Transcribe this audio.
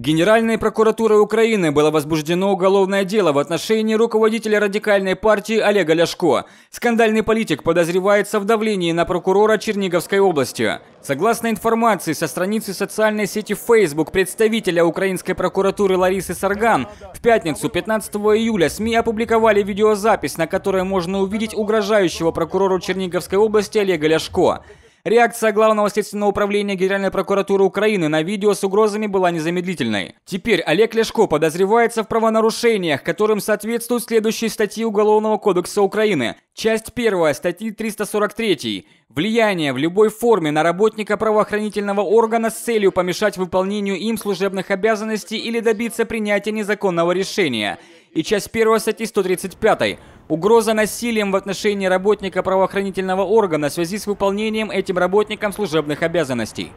Генеральной прокуратурой Украины было возбуждено уголовное дело в отношении руководителя радикальной партии Олега Ляшко. Скандальный политик подозревается в давлении на прокурора Черниговской области. Согласно информации со страницы социальной сети Facebook представителя украинской прокуратуры Ларисы Сарган, в пятницу 15 июля СМИ опубликовали видеозапись, на которой можно увидеть угрожающего прокурору Черниговской области Олега Ляшко. Реакция Главного следственного управления Генеральной прокуратуры Украины на видео с угрозами была незамедлительной. Теперь Олег Ляшко подозревается в правонарушениях, которым соответствуют следующие статьи Уголовного кодекса Украины. Часть 1 статьи 343 влияние в любой форме на работника правоохранительного органа с целью помешать выполнению им служебных обязанностей или добиться принятия незаконного решения – и часть 1 статьи 135 Угроза насилием в отношении работника правоохранительного органа в связи с выполнением этим работником служебных обязанностей.